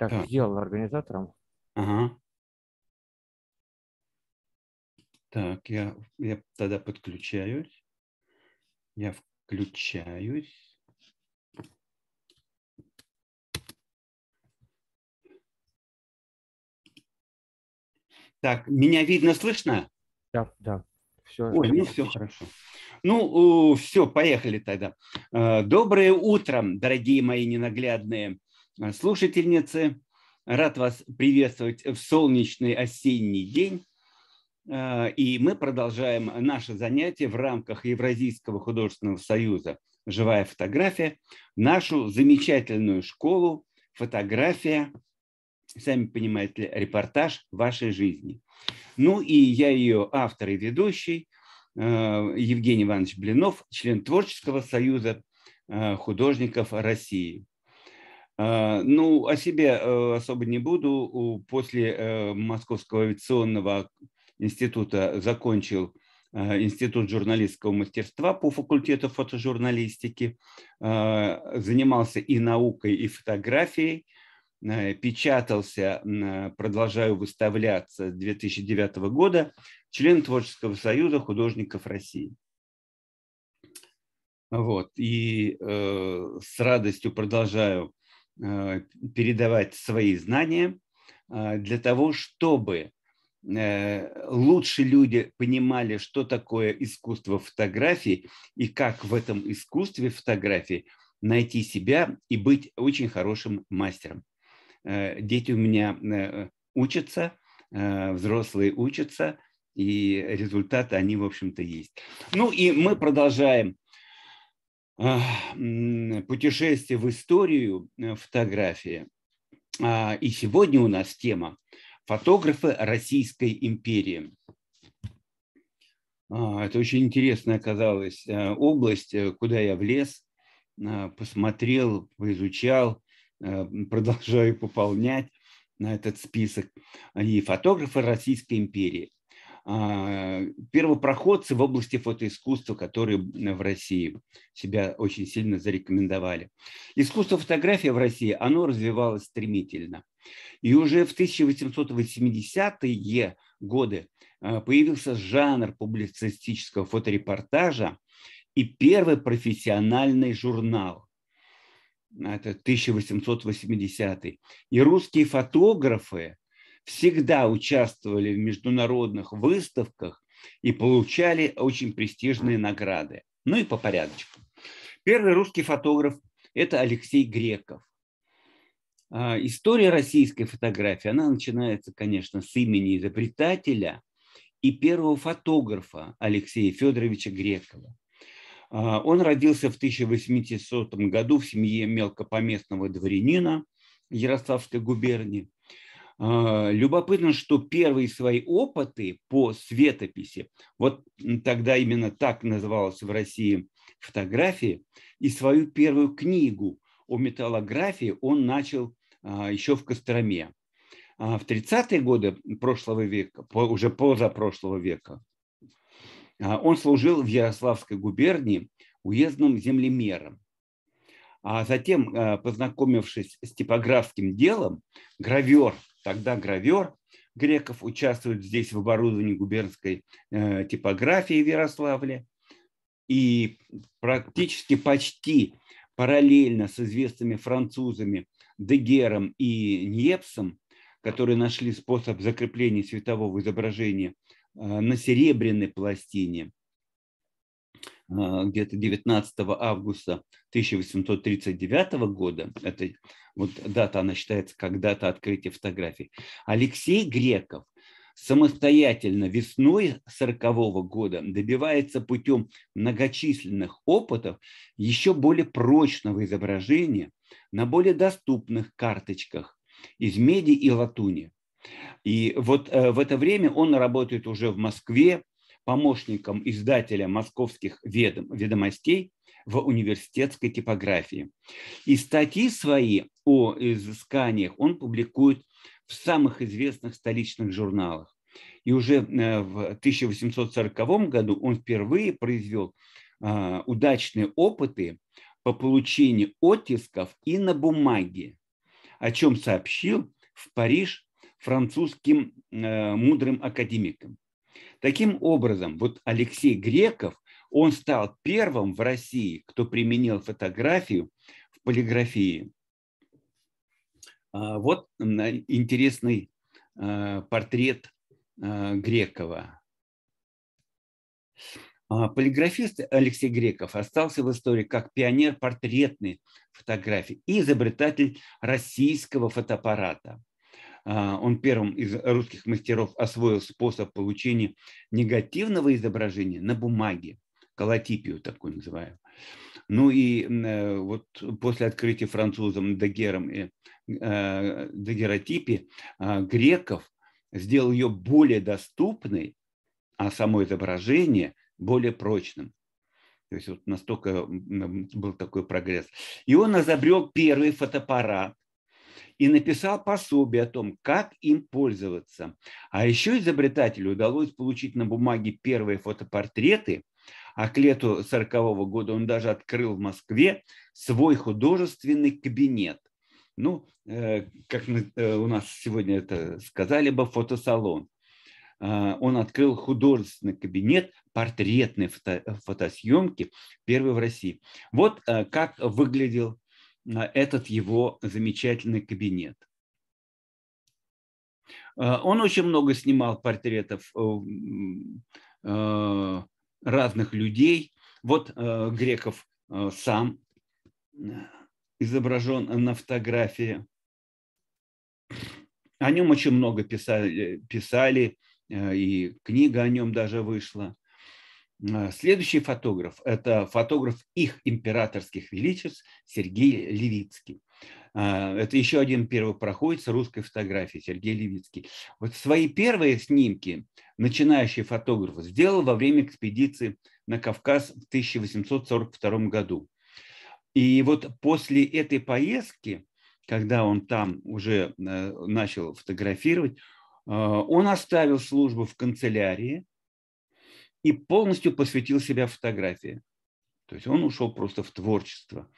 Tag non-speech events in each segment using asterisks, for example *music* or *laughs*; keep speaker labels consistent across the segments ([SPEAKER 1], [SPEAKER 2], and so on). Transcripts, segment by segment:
[SPEAKER 1] так а. сделал организатором.
[SPEAKER 2] Ага. Так, я, я тогда подключаюсь. Я включаюсь. Так, меня видно, слышно? Да, да. Все. Ой, ну все хорошо. Ну, все, поехали тогда. Э, доброе утро, дорогие мои ненаглядные. Э, слушательницы. Рад вас приветствовать в солнечный осенний день. Э, и мы продолжаем наше занятие в рамках Евразийского художественного союза «Живая фотография», нашу замечательную школу «Фотография», сами понимаете, репортаж вашей жизни. Ну и я ее автор и ведущий, э, Евгений Иванович Блинов, член Творческого союза художников России. А, ну, о себе э, особо не буду. После э, Московского авиационного института закончил э, Институт журналистского мастерства по факультету фотожурналистики. А, занимался и наукой, и фотографией. Печатался, продолжаю выставляться с 2009 года, член Творческого союза художников России. Вот. И э, с радостью продолжаю Э, передавать свои знания э, для того, чтобы э, лучше люди понимали, что такое искусство фотографии и как в этом искусстве фотографии найти себя и быть очень хорошим мастером. Дети у меня учатся, взрослые учатся, и результаты, они, в общем-то, есть. Ну и мы продолжаем путешествие в историю э, фотографии. А, и сегодня у нас тема «Фотографы Российской империи». А, это очень интересная оказалась э, область, э, куда я влез, а, посмотрел, изучал, продолжаю пополнять на этот список. И фотографы Российской империи. А, первопроходцы в области фотоискусства, которые в России себя очень сильно зарекомендовали. Искусство фотографии в России, оно развивалось стремительно. И уже в 1880-е годы а, появился жанр публицистического фоторепортажа и первый профессиональный журнал. Это 1880 -й. И русские фотографы всегда участвовали в международных выставках и получали очень престижные награды. Ну и по порядочку. Первый русский фотограф – это Алексей Греков. А, история российской фотографии, она начинается, конечно, с имени изобретателя и первого фотографа Алексея Федоровича Грекова. А, он родился в 1800 году в семье мелкопоместного дворянина Ярославской губернии. А, любопытно, что первые свои опыты по светописи, вот тогда именно так называлась в России фотографии, и свою первую книгу о металлографии он начал а, еще в Костроме. А, в 30-е годы прошлого века, уже позапрошлого века, он служил в Ярославской губернии уездным землемером. А затем, познакомившись с типографским делом, гравер – Тогда гравер Греков участвует здесь в оборудовании губернской э, типографии в Ярославле. И практически почти параллельно с известными французами Дегером и Ньепсом, которые нашли способ закрепления светового изображения э, на серебряной пластине, а, где-то 19 августа 1839 года, это вот дата, она считается как дата открытия фотографий, Алексей Греков самостоятельно весной 40 -го года добивается путем многочисленных опытов еще более прочного изображения на более доступных карточках из меди и латуни. И вот э, в это время он работает уже в Москве, помощником издателя московских ведом, ведомостей в университетской типографии. И статьи свои о изысканиях он публикует в самых известных столичных журналах. И уже э, в 1840 году он впервые произвел э, удачные опыты по получению оттисков и на бумаге, о чем сообщил в Париж французским э, мудрым академикам. Таким образом, вот Алексей Греков, он стал первым в России, кто применил фотографию в полиграфии. А, вот интересный а, портрет а, Грекова. Полиграфист Алексей Греков остался в истории как пионер портретной фотографии и изобретатель российского фотоаппарата. А, он первым из русских мастеров освоил способ получения негативного изображения на бумаге, колотипию такую называем. Ну и э, вот после открытия французом Дагером и э, Дагеротипи а, греков сделал ее более доступной, а само изображение более прочным. То есть вот настолько был такой прогресс. И он изобрел первый фотоаппарат, и написал пособие о том, как им пользоваться. А еще изобретателю удалось получить на бумаге первые фотопортреты, а к лету 40 -го года он даже открыл в Москве свой художественный кабинет. Ну, э, как э, у нас сегодня это сказали бы, фотосалон а, он открыл художественный кабинет портретной фотосъемки, первый в России. Вот э, как выглядел на этот его замечательный кабинет. Э, он очень много снимал портретов э, э, разных людей. Вот Греков сам изображен на фотографии. О нем очень много писали, писали и книга о нем даже вышла. Э, следующий фотограф – это фотограф их императорских величеств Сергей Левицкий. Э, это еще один первый проходец русской фотографии, Сергей Левицкий. Вот свои первые снимки начинающий фотограф сделал во время экспедиции на Кавказ в 1842 году. И вот после этой поездки, когда он там уже э, начал фотографировать, он оставил службу в канцелярии, и полностью посвятил себя фотографии. То есть он ушел просто в творчество.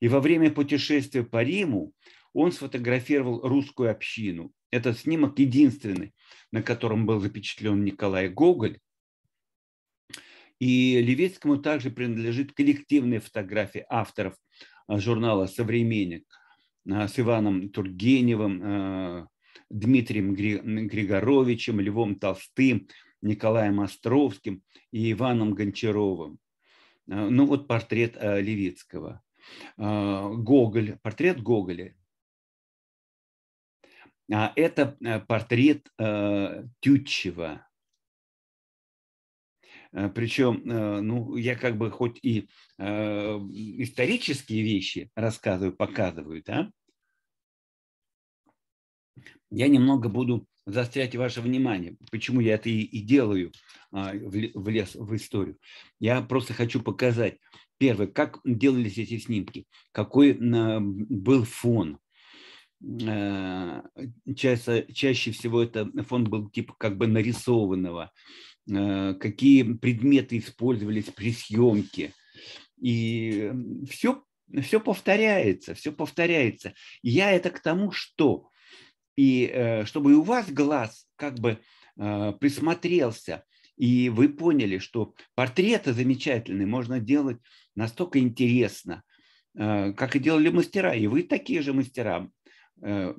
[SPEAKER 2] И во время путешествия по Риму он сфотографировал русскую общину. Этот снимок единственный, на котором был запечатлен Николай Гоголь. И Левицкому также принадлежит коллективные фотографии авторов а, журнала «Современник» а, с Иваном Тургеневым, а, Дмитрием Григоровичем, Львом Толстым – Николаем Островским и Иваном Гончаровым. Э, ну вот портрет э, Левицкого. Э, Гоголь, портрет Гоголя. А Это портрет Тютчева. Причем, ну, я как бы хоть и исторические вещи рассказываю, показываю, да, я немного буду заострять ваше внимание, почему я это и, делаю а, в лес в историю. Я просто хочу показать, первое, как делались эти снимки, какой а, был фон. А, чаще, чаще всего это фон был типа как бы нарисованного, э, какие предметы использовались при съемке. И все, все повторяется, все повторяется. Я это к тому, что и э, чтобы и у вас глаз как бы э, присмотрелся, и вы поняли, что портреты замечательные можно делать настолько интересно, э, как и делали мастера, и вы такие же мастера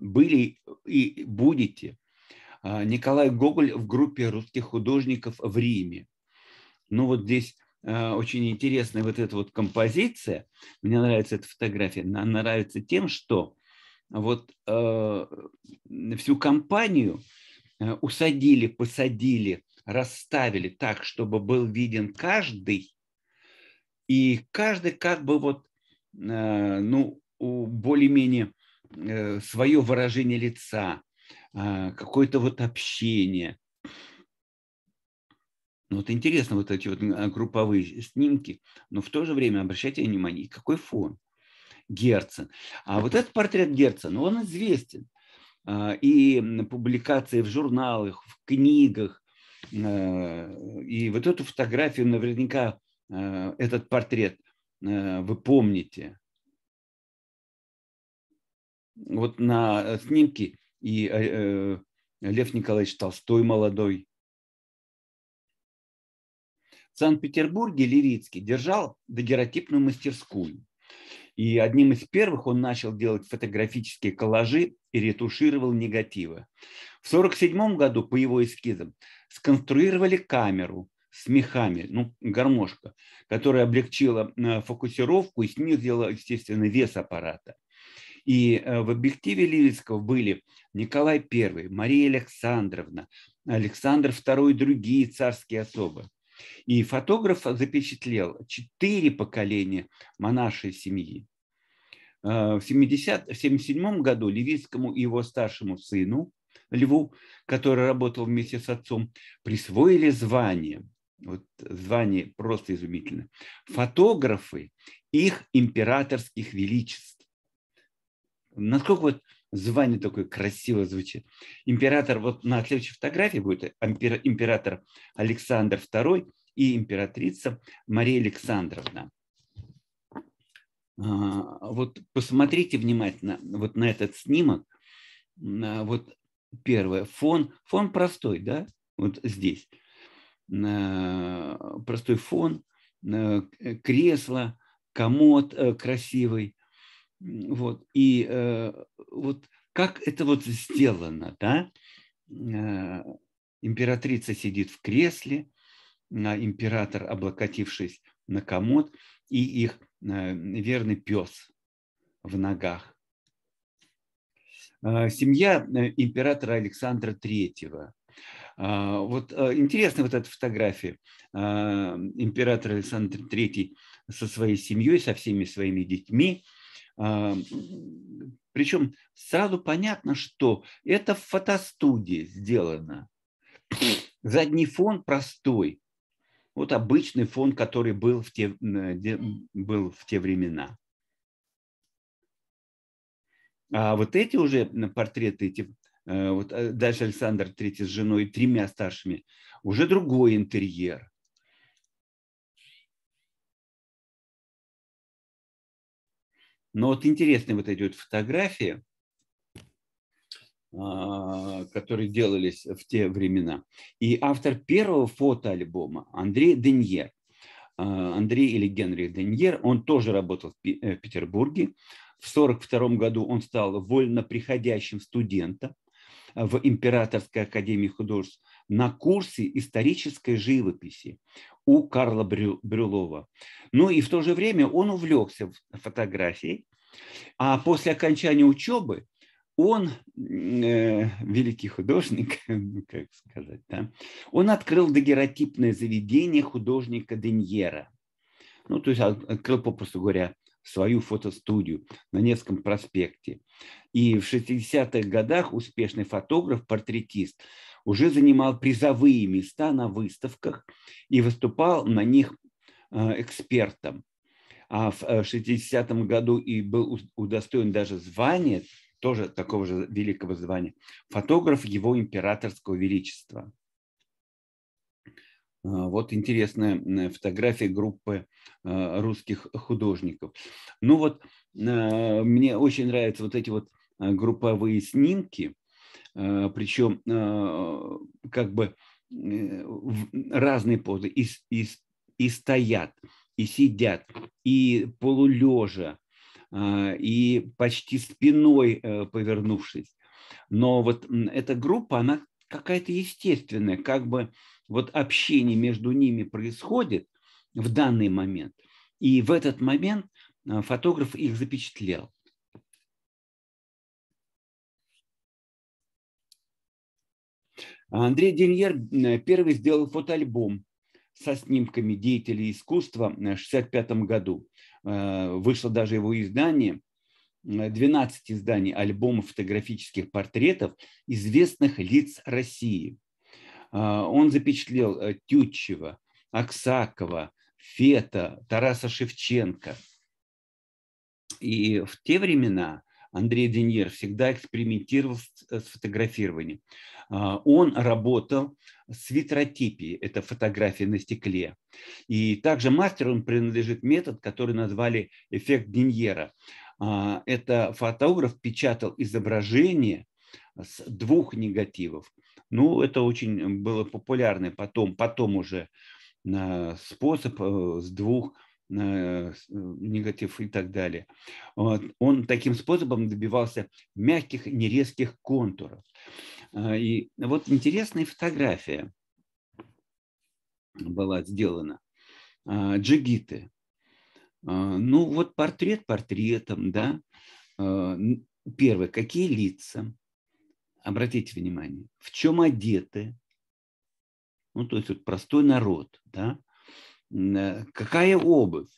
[SPEAKER 2] были и будете. А, Николай Гоголь в группе русских художников в Риме. Ну вот здесь очень интересная вот эта вот композиция. Мне нравится эта фотография. Она нравится тем, что вот э, всю компанию э, усадили, посадили, расставили так, чтобы был виден каждый, и каждый как бы вот, э, ну, более-менее э, свое выражение лица, э, какое-то вот общение. Ну, вот интересно вот эти вот э, групповые снимки, но в то же время обращайте внимание, какой фон – Герцен. А вот этот портрет Герцена, он известен. А, и публикации в журналах, в книгах. А, и вот эту фотографию наверняка, а, этот портрет вы помните. Вот на снимке и э, э, Лев Николаевич Толстой молодой. В Санкт-Петербурге Лирицкий держал дагеротипную мастерскую. И одним из первых он начал делать фотографические коллажи и ретушировал негативы. В 1947 году по его эскизам сконструировали камеру с мехами, ну, гармошка, которая облегчила э, фокусировку и снизила, естественно, вес аппарата. И э, в объективе Левицкого были Николай I, Мария Александровна, Александр II и другие царские особы. И фотограф запечатлел четыре поколения монашей семьи. Э, в 1977 году Левицкому и его старшему сыну Льву, который работал вместе с отцом, присвоили звание. Вот звание просто изумительно. Фотографы их императорских величеств. Насколько вот звание такое красиво звучит. Император, вот на следующей фотографии будет император Александр II и императрица Мария Александровна. А, вот посмотрите внимательно вот на этот снимок. Вот первое, фон, фон простой, да, вот здесь. Простой фон, кресло, комод э, красивый, вот. И э, вот как это вот сделано, да? Э, императрица сидит в кресле, на император, облокотившись на комод, и их э, верный пес в ногах. Э, семья э, императора Александра Третьего. А, вот э, интересна вот эта фотография. Э, император Александр III со своей семьей, со всеми своими детьми – а, Причем сразу понятно, что это в фотостудии сделано. Задний фон простой. Вот обычный фон, который был в те, был в те времена. А вот эти уже портреты, эти, э, вот э, дальше Александр Третий с женой и тремя старшими, уже другой интерьер. Но вот интересные вот эти вот фотографии, а, которые делались в те времена. И автор первого фотоальбома Андрей Деньер. А, Андрей или Генри Деньер, он тоже работал в э, Петербурге. В 1942 году он стал вольно приходящим студентом в Императорской академии художеств на курсе исторической живописи у Карла Брю, Брюлова. Ну и в то же время он увлекся фотографией, а после окончания учебы он, э, великий художник, *laughs* ну, как сказать, да, он открыл дагеротипное заведение художника Деньера. Ну, то есть а, открыл, попросту говоря, свою фотостудию на Невском проспекте. И в 60-х годах успешный фотограф, портретист – уже занимал призовые места на выставках и выступал на них э, экспертом. А в 60 э, году и был удостоен даже звания, тоже такого же великого звания, фотограф его императорского величества. А, вот интересная фотография группы э, русских художников. Ну вот, мне очень нравятся вот эти вот групповые снимки, Э, причем э, как бы э, в разные позы, и, и, и стоят, и сидят, и полулежа, и почти спиной повернувшись. Но вот эта группа, она какая-то естественная, как бы вот общение между ними происходит в данный момент. И в этот момент фотограф их запечатлел. А Андрей Деньер э, первый сделал фотоальбом со снимками деятелей искусства э, в 1965 году. Э, вышло даже его издание, 12 изданий альбомов фотографических портретов известных лиц России. Он запечатлел Тютчева, Аксакова, Фета, Тараса Шевченко. И в те времена Андрей Деньер всегда экспериментировал с, э, с фотографированием. А, он работал с витротипией, это фотографии на стекле. И также мастеру принадлежит метод, который назвали эффект Деньера. А, это фотограф печатал изображение с двух негативов. Ну, это очень было популярный потом, потом уже а, способ э, с двух негативов Э, э, негатив и так далее. Вот. Он таким способом добивался мягких, нерезких контуров. А, и вот интересная фотография была сделана. А, джигиты. А, ну вот портрет портретом, да. Первое, какие лица? Обратите внимание, в чем одеты? Ну то есть вот простой народ, да Э, какая обувь?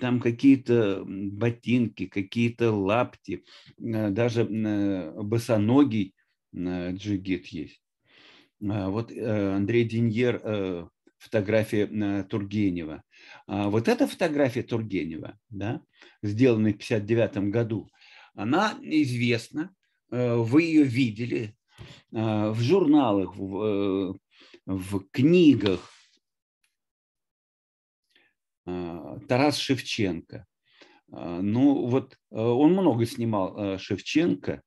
[SPEAKER 2] Там какие-то ботинки, какие-то лапти, э, даже э, босоногий джигит есть. А, вот Андрей Деньер, фотография Тургенева. А вот эта фотография Тургенева, да, сделанная в 1959 году, она известна, вы ее видели в журналах, в, в книгах, а, Тарас Шевченко. А, ну вот э, он много снимал а, Шевченко,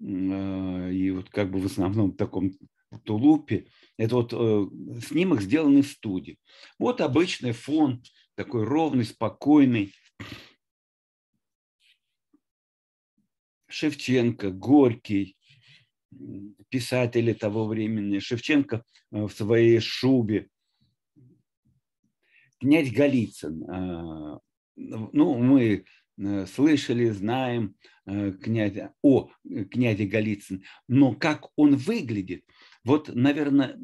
[SPEAKER 2] и вот как бы в основном в таком тулупе. Это вот э, снимок, сделанный в студии. Вот обычный фон, такой ровный, спокойный. Шевченко, Горький, писатели того времени. Шевченко э, в своей шубе князь Голицын. Э, ну, мы э, слышали, знаем э, князя, о князе Голицын, но как он выглядит, вот, наверное,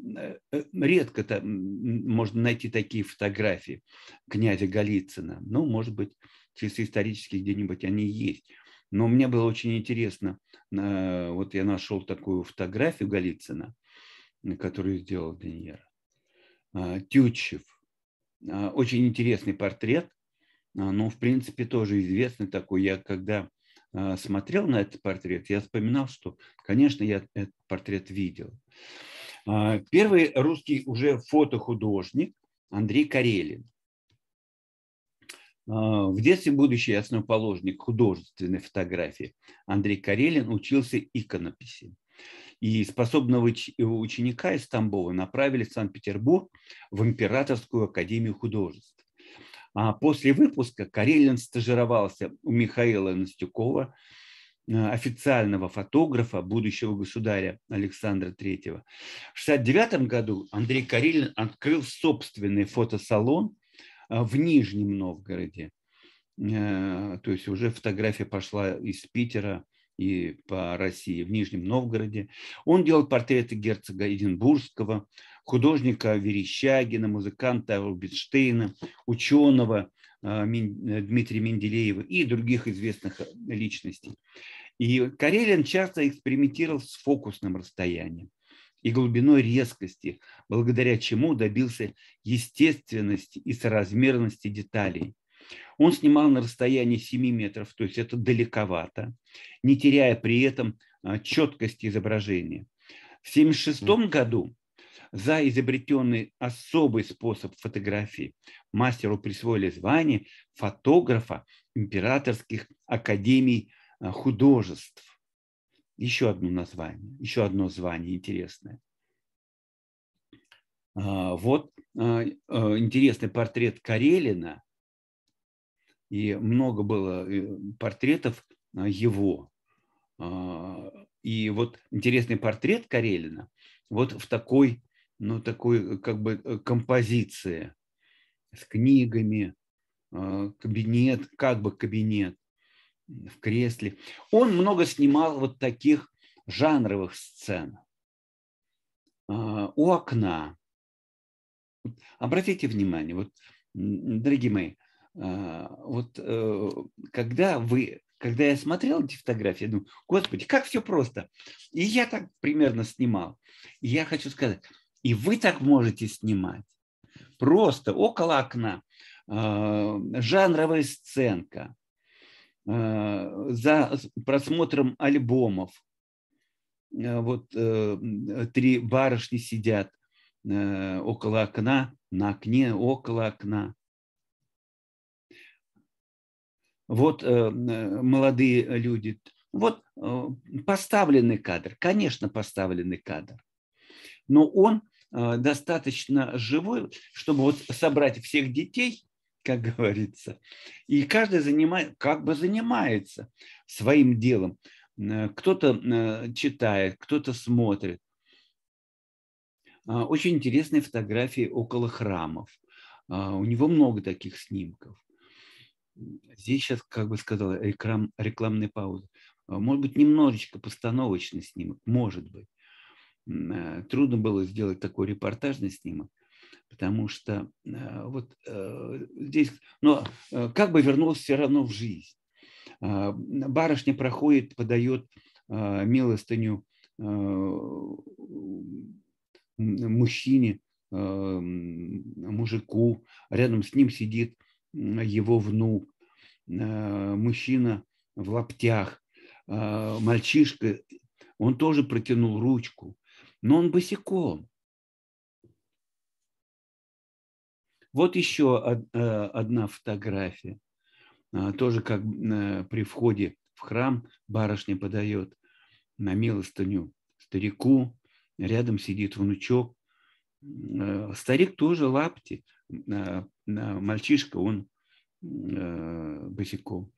[SPEAKER 2] редко -то можно найти такие фотографии князя Голицына. Ну, может быть, чисто исторически где-нибудь они есть. Но мне было очень интересно, вот я нашел такую фотографию Голицына, которую сделал Деньер. Тютчев – а, очень интересный портрет, а, но, в принципе, тоже известный такой. Я когда а, смотрел на этот портрет, я вспоминал, что, конечно, я этот портрет видел. Первый русский уже фотохудожник Андрей Карелин. В детстве будущий основоположник художественной фотографии Андрей Карелин учился иконописи и способного ученика из Тамбова направили в Санкт-Петербург в Императорскую академию художеств. А после выпуска Карелин стажировался у Михаила Настюкова, э, официального фотографа будущего государя Александра III. В 1969 году Андрей Карелин открыл собственный фотосалон э, в Нижнем Новгороде. Э, то есть уже фотография пошла из Питера и по России, в Нижнем Новгороде. Он делал портреты герцога Эдинбургского, художника Верещагина, музыканта Рубинштейна, ученого а, э, Дмитрия Менделеева и других известных э, личностей. И Карелин часто экспериментировал с фокусным расстоянием и глубиной резкости, благодаря чему добился естественности и соразмерности деталей. Он снимал на расстоянии 7 метров, то есть это далековато, не теряя при этом а, четкости изображения. В 1976 году за изобретенный особый способ фотографии мастеру присвоили звание фотографа императорских академий а, художеств. Еще одно название, еще одно звание интересное. А, вот интересный портрет Карелина и много было э, портретов а, его. А, и вот интересный портрет Карелина вот в такой, ну, такой как бы э, композиции с книгами, а, кабинет, как бы кабинет в кресле. Он много снимал вот таких жанровых сцен. У окна. Обратите внимание, вот, дорогие мои, а, вот э, когда вы, когда я смотрел эти фотографии, я думаю, господи, как все просто. И я так примерно снимал. И я хочу сказать, и вы так можете снимать. Просто около окна а, жанровая сценка а, за просмотром альбомов. Вот э, три барышни сидят э, около окна, на окне, около окна. вот э, молодые э, люди, вот э, поставленный кадр, конечно, поставленный кадр, но он достаточно живой, чтобы вот собрать всех детей, как *laughs* говорится, и каждый занимает, как бы занимается своим делом. Кто-то читает, кто-то смотрит. А, очень интересные фотографии около храмов. А, у него много таких снимков здесь сейчас, как бы сказала, реклам, рекламная пауза. А, может быть, немножечко постановочный снимок, может быть. Э, трудно было сделать такой репортажный снимок, потому что а, вот э, здесь, но э, как бы вернулся все равно в жизнь. А, барышня проходит, подает милостыню мужчине, мужику, рядом с ним сидит его внук, э, мужчина в лаптях, э, мальчишка, он тоже протянул ручку, но он босиком. Вот еще э, одна фотография, тоже как при входе в храм барышня подает на милостыню старику, рядом сидит внучок. Старик тоже лапти, мальчишка, он э, босиком.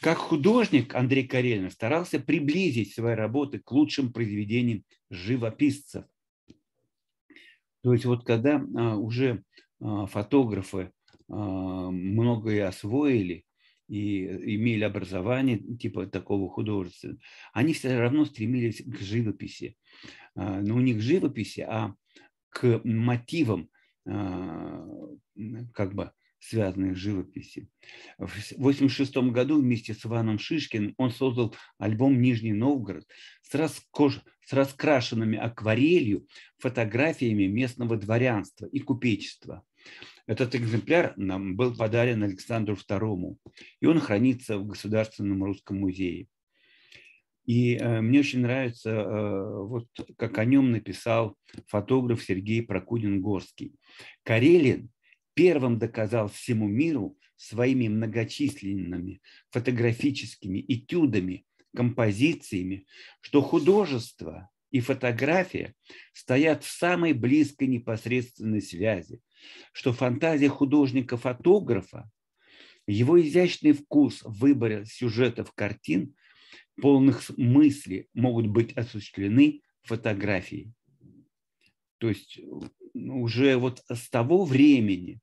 [SPEAKER 2] Как художник Андрей Карелин старался приблизить свои работы к лучшим произведениям живописцев. То есть вот когда а, уже а, фотографы а, многое освоили и имели образование типа такого художества, они все равно стремились к живописи. Но ну, не к живописи, а к мотивам, а, как бы связанных с живописью. В 1986 году вместе с Иваном Шишкиным он создал альбом «Нижний Новгород» с, раскош... с раскрашенными акварелью фотографиями местного дворянства и купечества. Этот экземпляр нам был подарен Александру II, и он хранится в Государственном русском музее. И э, мне очень нравится, э, вот как о нем написал фотограф Сергей Прокудин-Горский. Карелин первым доказал всему миру своими многочисленными фотографическими этюдами, композициями, что художество и фотография стоят в самой близкой непосредственной связи, что фантазия художника-фотографа, его изящный вкус выбора сюжетов картин полных мысли могут быть осуществлены фотографии. То есть ну, уже вот с того времени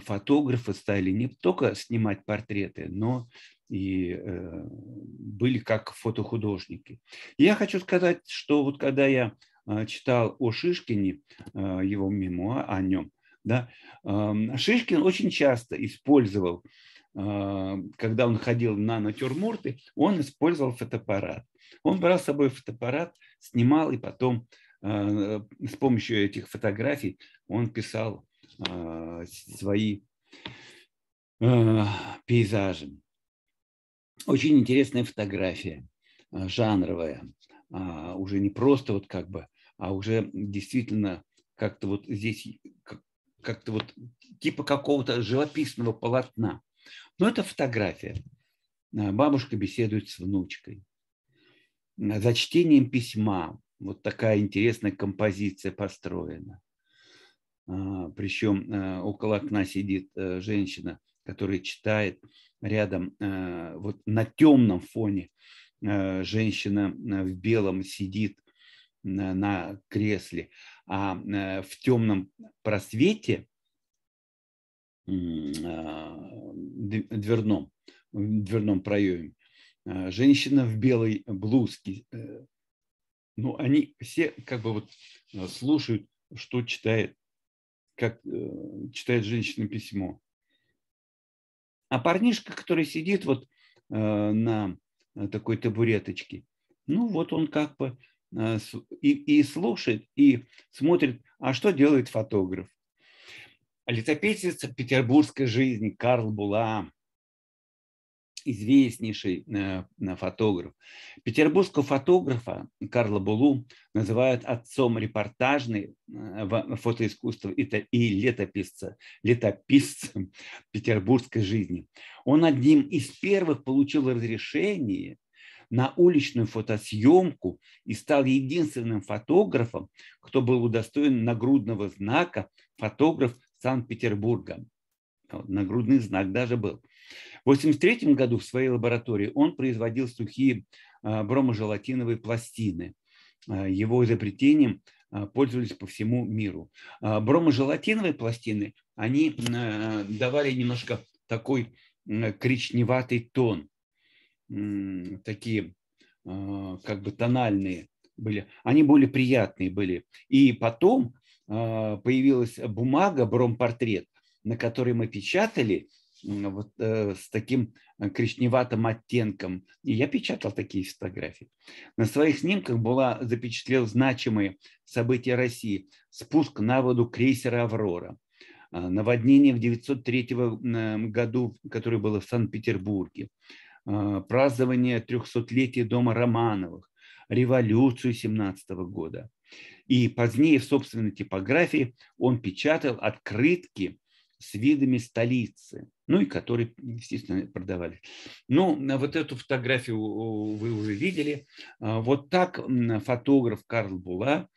[SPEAKER 2] фотографы стали не только снимать портреты, но и э, были как фотохудожники. Я хочу сказать, что вот когда я э, читал о Шишкине, э, его мемуар о нем, да, э, Шишкин очень часто использовал а, когда он ходил на натюрморты, он использовал фотоаппарат. Он брал с собой фотоаппарат, снимал и потом а, э, с помощью этих фотографий он писал а, свои пейзажи. Очень интересная фотография, жанровая, уже не просто вот как бы, а уже действительно как-то вот здесь как-то вот типа какого-то живописного полотна. Но это фотография. Э, бабушка беседует с внучкой. Э, за чтением письма вот такая интересная композиция построена. Э, Причем около окна сидит женщина, которая читает рядом, вот на темном фоне женщина в белом сидит на кресле, а в темном просвете а, дверном, дверном проеме. А, женщина в белой блузке. Э, ну, они все как бы вот а, слушают, что читает, как э, читает женщина письмо. А парнишка, который сидит вот на э, такой табуреточке, ну вот он как бы и, и слушает, и смотрит, а что делает фотограф. Летописец петербургской жизни Карл Була, известнейший э, э, фотограф. Петербургского фотографа Карла Булу называют отцом репортажной э, фотоискусства и летописца, летописцем петербургской жизни. Он одним из первых получил разрешение на уличную фотосъемку и стал единственным фотографом, кто был удостоен нагрудного знака фотограф санкт петербургом Нагрудный знак даже был. В 1983 году в своей лаборатории он производил сухие а, броможелатиновые пластины. А, его изобретением а, пользовались по всему миру. Броможелатиновые пластины, они давали немножко такой коричневатый тон, такие как бы тональные были. Они более приятные были. И потом а, появилась бумага, бромпортрет, на которой мы печатали вот э, с таким э, коричневатым оттенком. И я печатал такие фотографии. На своих снимках была запечатлел значимые события России. Спуск на воду крейсера «Аврора», а, наводнение в 1903 году, которое было в Санкт-Петербурге, а, празднование 300-летия дома Романовых, революцию 17 года, и позднее в собственной типографии он печатал открытки с видами столицы, ну и которые, естественно, продавали. Ну, вот эту фотографию э, вы уже видели. А, вот так фотограф Карл Була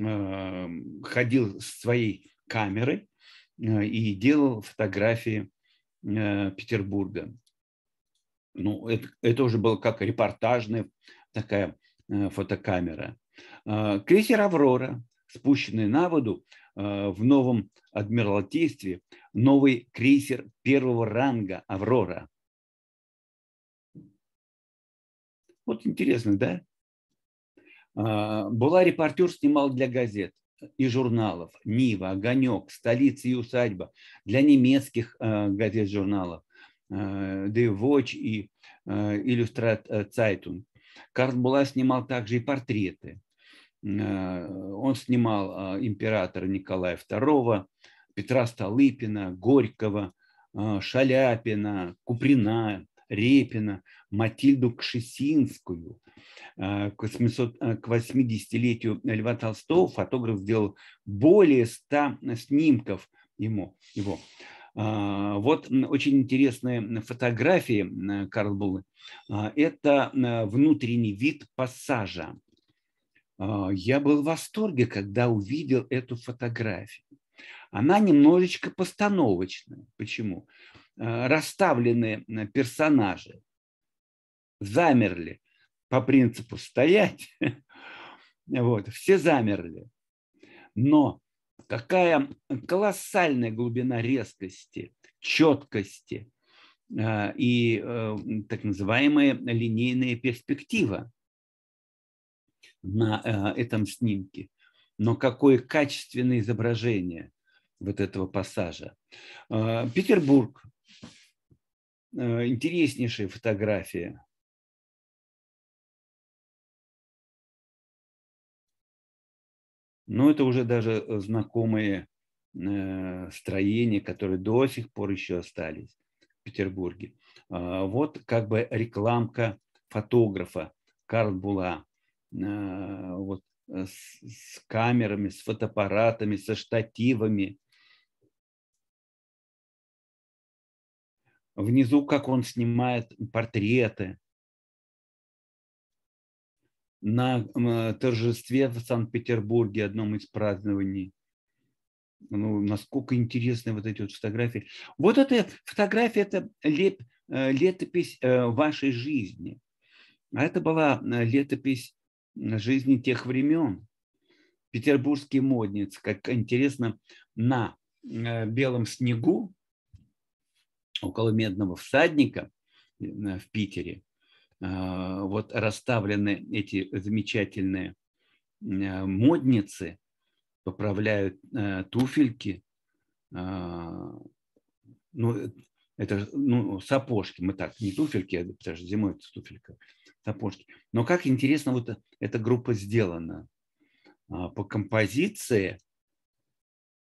[SPEAKER 2] а, ходил с своей камерой а, и делал фотографии э, Петербурга. Ну, это, это уже было как репортажная такая э, фотокамера. Э, крейсер «Аврора», спущенный на воду э, в новом Адмиралтействе, новый крейсер первого ранга «Аврора». Вот интересно, да? Э, была репортер, снимал для газет и журналов «Нива», «Огонек», «Столица и усадьба», для немецких газет, журналов, «Де Воч» и «Иллюстрат Цайтун». Карл Була снимал также и портреты. Э, он снимал а, императора Николая II, Петра Столыпина, Горького, а, Шаляпина, Куприна, Репина, Матильду Кшесинскую. А, к 80-летию Льва Толстого фотограф сделал более 100 снимков ему, его. Вот очень интересные фотографии Карл Буллы. Это внутренний вид пассажа а, я был в восторге, когда увидел эту фотографию. Она немножечко постановочная. Почему? А, расставлены э, персонажи замерли по принципу стоять. *laughs* вот, все замерли. Но какая колоссальная глубина резкости, четкости э, и э, так называемая линейная перспектива на э, этом снимке. Но какое качественное изображение вот этого пассажа. Э, Петербург. Э, интереснейшая фотография. Но ну, это уже даже знакомые строения, которые до сих пор еще остались в Петербурге. Вот как бы рекламка фотографа Карл Була а, вот, э, с камерами, с фотоаппаратами, со штативами. Внизу, как он снимает портреты. На торжестве в Санкт-Петербурге, одном из празднований. Ну, насколько интересны вот эти вот фотографии. Вот эта фотография – это леп, э, летопись э, вашей жизни. А это была летопись жизни тех времен. Петербургский модниц, как интересно, на э, белом снегу около Медного всадника э, в Питере э, вот расставлены эти замечательные модницы, поправляют туфельки, ну, это ну, сапожки, мы так, не туфельки, а, потому что зимой это туфелька, сапожки. Но как интересно вот эта группа сделана. А, по композиции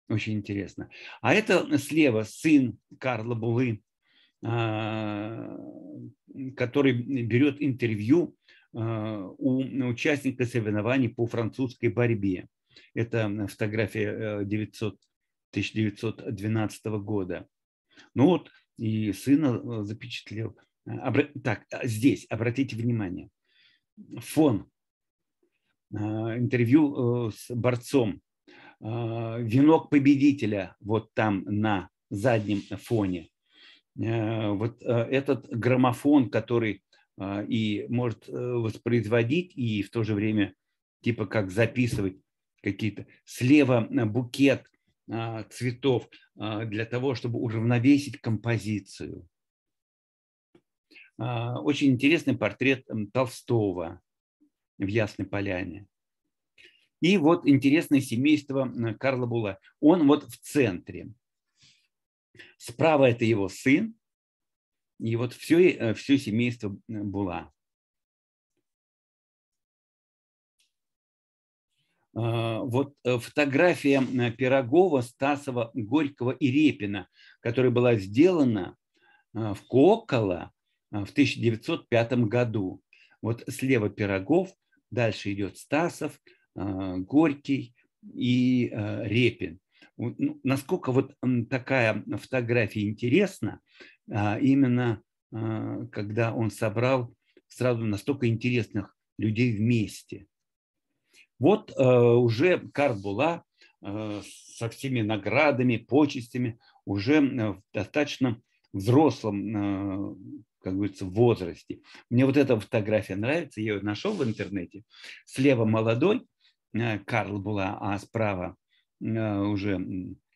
[SPEAKER 2] очень интересно. А это слева сын Карла Булы, а, который берет интервью а, у участника соревнований по французской борьбе. Это фотография 900, э, 1912 года. Ну вот, и сына запечатлел – так, а, здесь обратите внимание. Фон а, интервью э, с борцом, а, венок победителя вот там на заднем фоне. Э, вот э, этот граммофон, который и может воспроизводить, и в то же время типа как записывать какие-то. Слева букет цветов для того, чтобы уравновесить композицию. А, очень интересный портрет Толстого в Ясной Поляне. И вот интересное семейство Карла Була. Он вот в центре. Справа это его сын, и вот все, э, все семейство Була. А, вот э, фотография Пирогова, Стасова, Горького и Репина, которая была сделана а, в Коколо а, в 1905 году. Вот слева Пирогов, дальше идет Стасов, а, Горький и а, Репин. Ну, насколько вот такая фотография интересна, именно когда он собрал сразу настолько интересных людей вместе. Вот уже Карбула со всеми наградами, почестями, уже в достаточно взрослом как говорится, возрасте. Мне вот эта фотография нравится, я ее нашел в интернете. Слева молодой э, Карл была, а справа э, уже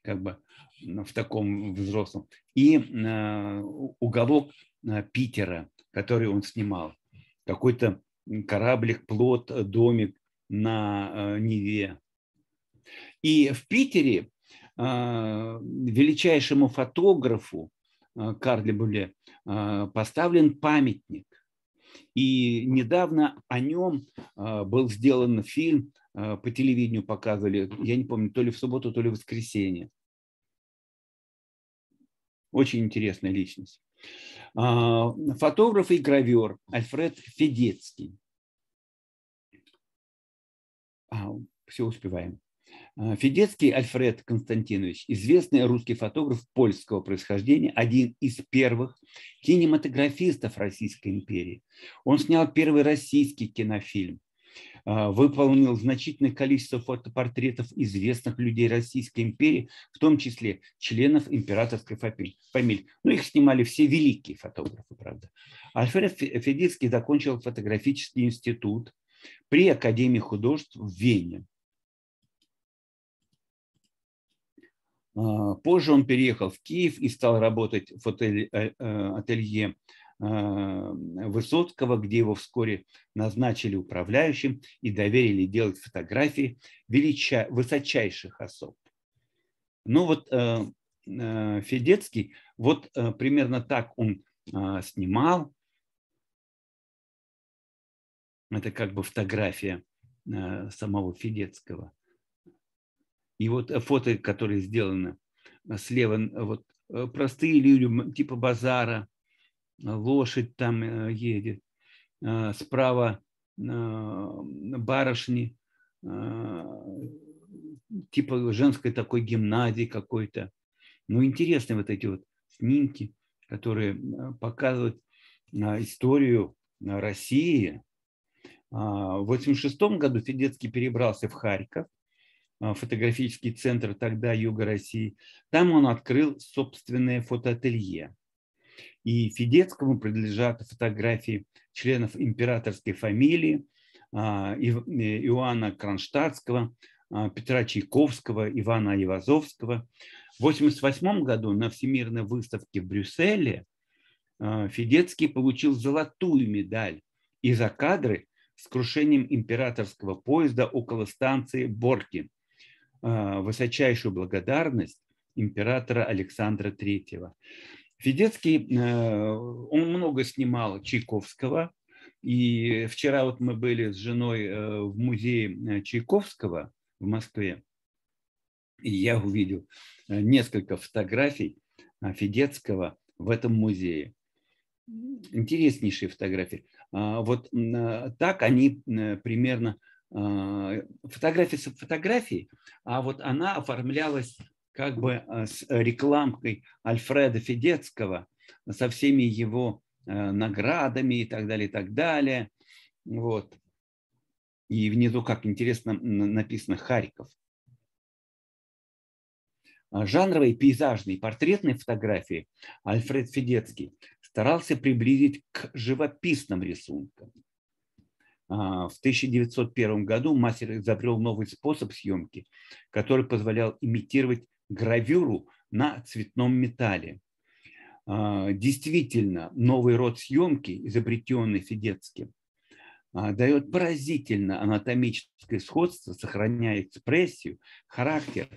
[SPEAKER 2] как бы в таком взрослом. И э, уголок Питера, который он снимал. Какой-то кораблик, плод, домик на Неве. И в Питере величайшему фотографу Э, Карли Буле, э, поставлен памятник. И недавно о нем э, был сделан фильм, по телевидению показывали, я не помню, то ли в субботу, то ли в воскресенье. Очень интересная личность. А, фотограф и гравер Альфред Федецкий. А, Все успеваем. Э, Федецкий Альфред Константинович, известный русский фотограф польского происхождения, один из первых кинематографистов Российской империи. Он снял первый российский кинофильм, э, выполнил значительное количество фотопортретов известных людей Российской империи, в том числе членов императорской фамилии. Ну, их снимали все великие фотографы, правда. Альфред Федецкий закончил фотографический институт при Академии художеств в Вене А, позже он переехал в Киев и стал работать в отель, э, э, ателье а, Высоцкого, где его вскоре назначили управляющим и доверили делать фотографии велича, высочайших особ. Ну вот э, Федецкий, вот примерно так он а, снимал. Это как бы фотография самого Федецкого – и вот э, фото, которые сделаны э, слева, э, вот простые люди типа базара, лошадь там едет, справа барышни, типа женской такой гимназии какой-то. Ну, интересные вот эти вот снимки, которые показывают а, историю России. А, в 1986 году Федецкий перебрался в Харьков – Э, фотографический центр тогда Юга России. Там он открыл собственное фотоателье. И Федецкому принадлежат фотографии членов императорской фамилии э, э, Иоанна Кронштадтского, Петра Чайковского, Ивана Ивазовского. В 1988 году на Всемирной выставке в Брюсселе Федецкий получил золотую медаль и за кадры с крушением императорского поезда около станции Боркин – а, высочайшую благодарность императора Александра III. Федецкий, э, он много снимал Чайковского, и вчера вот мы были с женой э, в музее э, Чайковского в Москве, и я увидел несколько фотографий Федецкого в этом музее. Интереснейшие фотографии. А, вот так они примерно Э, фотографии с фотографией, а вот она оформлялась как бы э, с рекламкой Альфреда Федецкого со всеми его э, наградами и так далее, и так далее. Вот. И внизу, как интересно, написано Харьков. А жанровые пейзажные портретные фотографии Альфред Федецкий старался приблизить к живописным рисункам. А, в 1901 году мастер изобрел новый способ съемки, который позволял имитировать гравюру на цветном металле. А, действительно, новый род съемки, изобретенный Федецким, а, дает поразительно анатомическое сходство, сохраняя экспрессию, характер,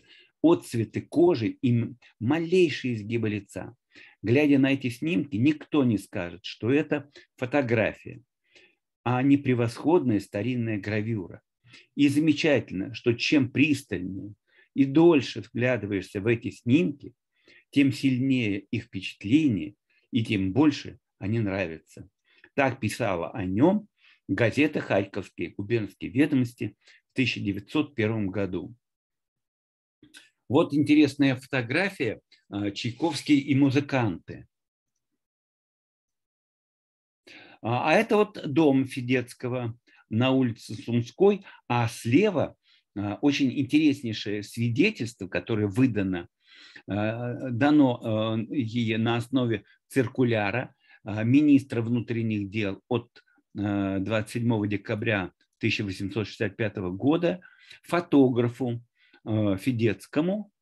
[SPEAKER 2] отцветы кожи и малейшие изгибы лица. Глядя на эти снимки, никто не скажет, что это фотография а не превосходная старинная гравюра. И замечательно, что чем пристальнее и дольше вглядываешься в эти снимки, тем сильнее их впечатление и тем больше они нравятся. Так писала о нем газета «Харьковские губернские ведомости» в 1901 году. Вот интересная фотография а, «Чайковский и музыканты». А, а это вот дом Федецкого на улице Сумской, а слева а, очень интереснейшее свидетельство, которое выдано, а, дано э, ей на основе циркуляра министра внутренних дел от 27 э, декабря 1865 года фотографу э, Федецкому,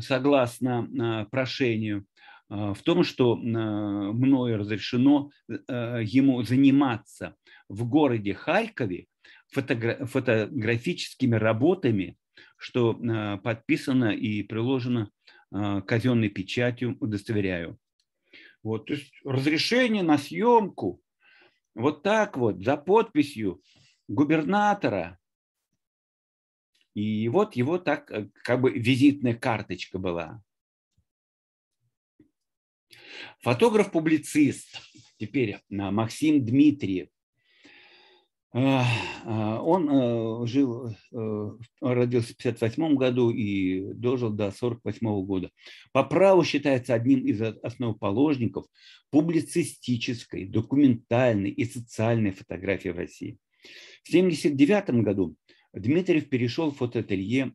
[SPEAKER 2] согласно прошению Э, в том, что э, мною разрешено э, ему заниматься в городе Харькове фотографическими работами, что подписано и приложено казенной печатью, удостоверяю. Вот, то есть разрешение на съемку вот так вот, за подписью губернатора. И вот его так, как бы визитная карточка была. Фотограф-публицист теперь э, Максим Дмитриев. Э, э, он жил, родился в 58 году и дожил до 48 года. По праву считается одним из основоположников публицистической, документальной и социальной фотографии в России. В 1979 году Дмитриев перешел в фотоателье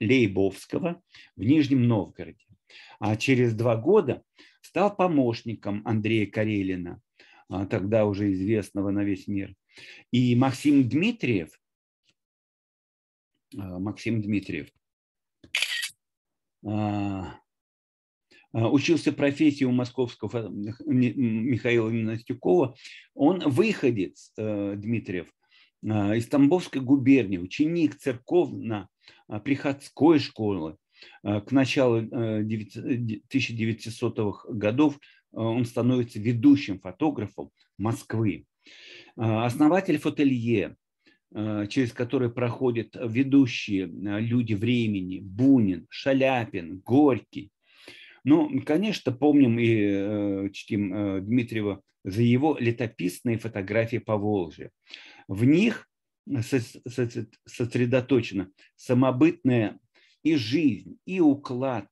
[SPEAKER 2] Лейбовского в Нижнем Новгороде. А через два года стал помощником Андрея Карелина, а, тогда уже известного на весь мир. И Максим Дмитриев, а, Максим Дмитриев, а, учился профессии у московского Михаила Настюкова. Он выходец, э, Дмитриев, из Тамбовской губернии, ученик церковно-приходской школы, Э, к началу 1900-х э, э, годов он становится ведущим фотографом Москвы. Основатель фотелье, через который проходят ведущие люди времени, Бунин, Шаляпин, Горький. Ну, конечно, помним и чтим Дмитриева за его летописные фотографии по Волжье. В них сосредоточена самобытная и жизнь, и уклад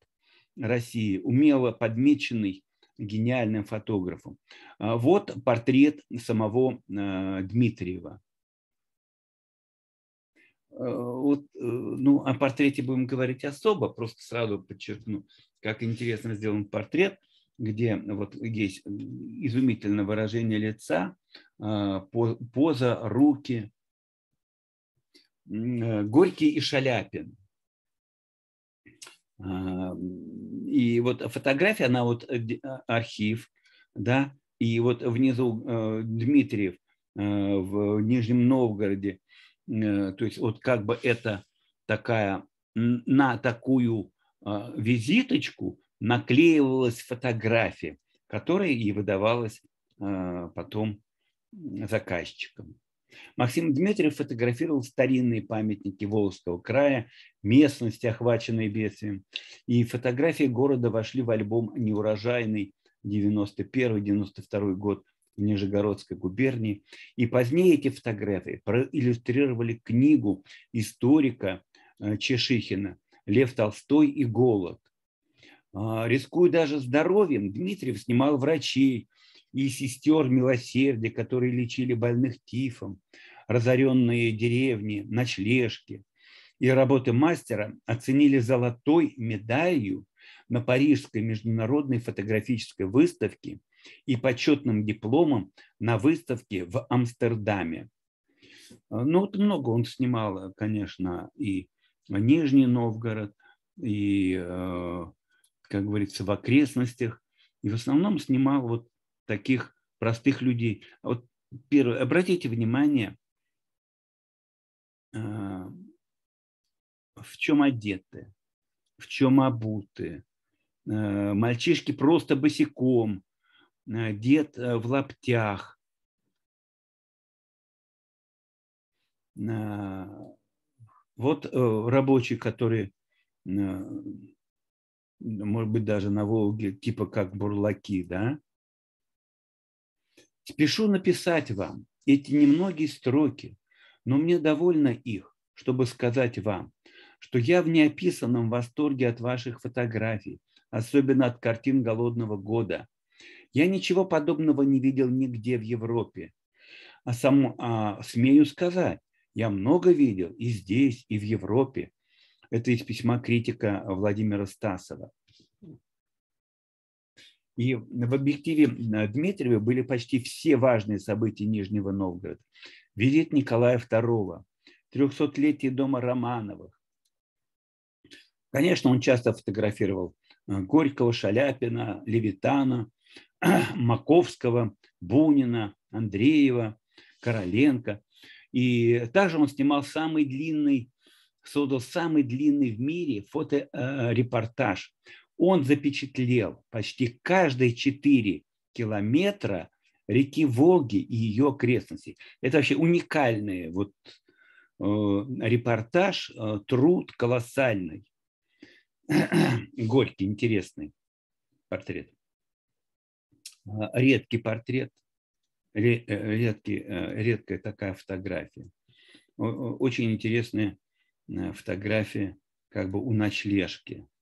[SPEAKER 2] России, умело подмеченный гениальным фотографом. А, вот портрет самого а, Дмитриева. А, вот, э, ну, о портрете будем говорить особо, просто сразу подчеркну, как интересно сделан портрет, где вот есть изумительное выражение лица, поза, руки, э, Горький и Шаляпин. А, и вот фотография, она вот э, а, архив, да, и вот внизу э, Дмитриев э, в Нижнем Новгороде, то есть вот как бы это такая, на такую а, визиточку наклеивалась фотография, которая и выдавалась потом заказчикам. Максим Дмитриев фотографировал старинные памятники Волжского края, местности, охваченные бедствием. И фотографии города вошли в альбом «Неурожайный» 91-92 год в Нижегородской губернии. И позднее эти фотографии проиллюстрировали книгу историка э, Чешихина «Лев Толстой и голод». А, рискуя даже здоровьем, Дмитриев снимал врачей, и сестер милосердия, которые лечили больных тифом, разоренные деревни, ночлежки и работы мастера оценили золотой медалью на Парижской международной фотографической выставке и почетным дипломом на выставке в Амстердаме. Ну, вот много он снимал, конечно, и Нижний Новгород, и, э, как говорится, в окрестностях. И в основном снимал вот таких простых людей. Вот первое, обратите внимание, э, в чем одеты, в чем обуты. Э, мальчишки просто босиком, э, дед в лаптях. Вот рабочий, который, может быть, даже на Волге, типа как бурлаки, да, Спешу написать вам эти немногие строки, но мне довольно их, чтобы сказать вам, что я в неописанном восторге от ваших фотографий, особенно от картин голодного года. Я ничего подобного не видел нигде в Европе. А сам, а, смею сказать, я много видел и здесь, и в Европе. Это из письма критика Владимира Стасова. И в объективе э, Дмитриева были почти все важные события Нижнего Новгорода. Визит Николая II, 300-летие дома Романовых. Конечно, он часто фотографировал э, Горького, Шаляпина, Левитана, *clears throat* Маковского, Бунина, Андреева, Короленко. И также он снимал самый длинный создал самый длинный в мире фоторепортаж э, он запечатлел почти каждые 4 километра реки Волги и ее окрестностей. Это вообще уникальный вот, э, репортаж, э, труд колоссальный, *clears throat* горький, интересный портрет. А, редкий портрет, э, редкий, э, редкая такая фотография. Очень интересная э, фотография как бы у ночлежки –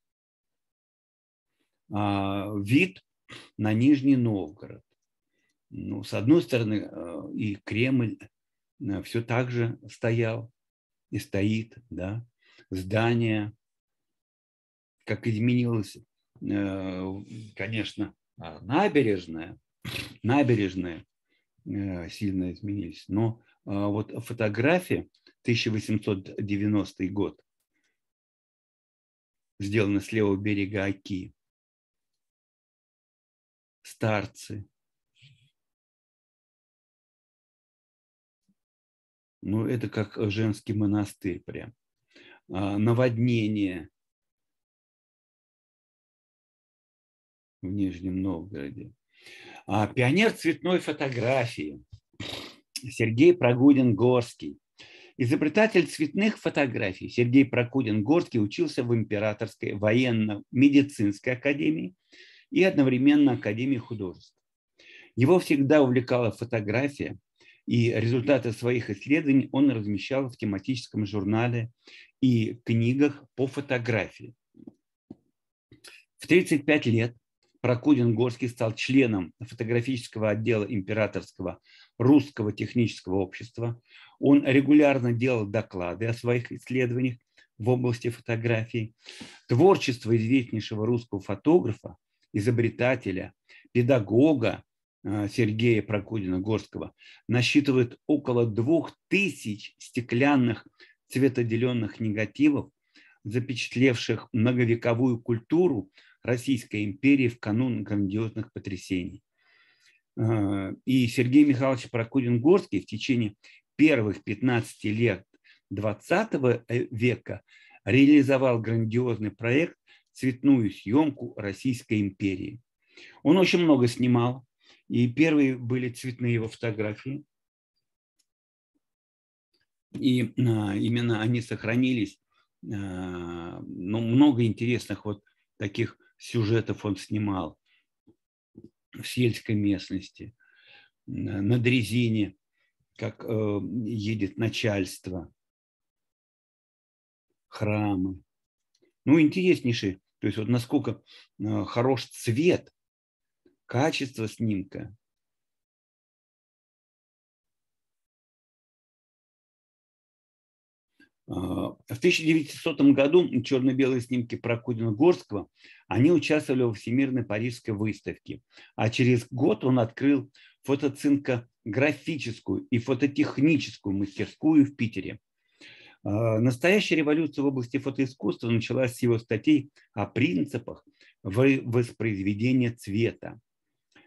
[SPEAKER 2] а, вид на Нижний Новгород. Ну, с одной стороны, э, и Кремль э, все так же стоял и стоит, да, здание, как изменилось, э, конечно, набережная, набережная сильно изменились, но вот фотография 1890 год, сделана с левого берега Аки,
[SPEAKER 1] старцы. Ну, это как женский монастырь прям.
[SPEAKER 2] А, наводнение в Нижнем Новгороде. А, пионер цветной фотографии Сергей Прогудин-Горский. Изобретатель цветных фотографий Сергей Прокудин-Горский учился в Императорской военно-медицинской академии и одновременно Академии художеств. Его всегда увлекала фотография, и результаты своих исследований он размещал в тематическом журнале и книгах по фотографии. В 35 лет Прокудин Горский стал членом фотографического отдела Императорского русского технического общества. Он регулярно делал доклады о своих исследованиях в области фотографии. Творчество известнейшего русского фотографа изобретателя, педагога э, Сергея Прокудина-Горского насчитывает около двух тысяч стеклянных цветоделенных негативов, запечатлевших многовековую культуру Российской империи в канун грандиозных потрясений. Э, и Сергей Михайлович Прокудин-Горский в течение первых 15 лет 20 э, века реализовал грандиозный проект цветную съемку Российской империи. Он очень много снимал, и первые были цветные его фотографии. И а, именно они сохранились. А, но ну, много интересных вот таких сюжетов он снимал в сельской местности, на дрезине, как э, едет начальство, храмы. Ну, интереснейший то есть вот насколько э, хорош цвет, качество снимка. А, в 1900 году черно-белые снимки Прокудина-Горского, они участвовали во Всемирной Парижской выставке, а через год он открыл фотоцинкографическую и фототехническую мастерскую в Питере. А, настоящая революция в области фотоискусства началась с его статей о принципах воспроизведения цвета.